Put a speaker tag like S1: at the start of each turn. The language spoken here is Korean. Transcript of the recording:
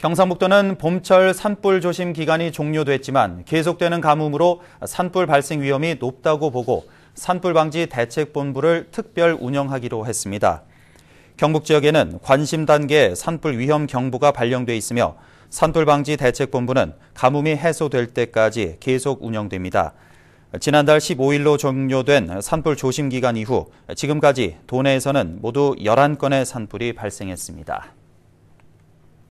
S1: 경상북도는 봄철 산불 조심 기간이 종료됐지만 계속되는 가뭄으로 산불 발생 위험이 높다고 보고 산불 방지 대책본부를 특별 운영하기로 했습니다. 경북 지역에는 관심 단계 산불 위험 경보가 발령돼 있으며 산불 방지 대책본부는 가뭄이 해소될 때까지 계속 운영됩니다. 지난달 15일로 종료된 산불 조심 기간 이후 지금까지 도내에서는 모두 11건의 산불이 발생했습니다.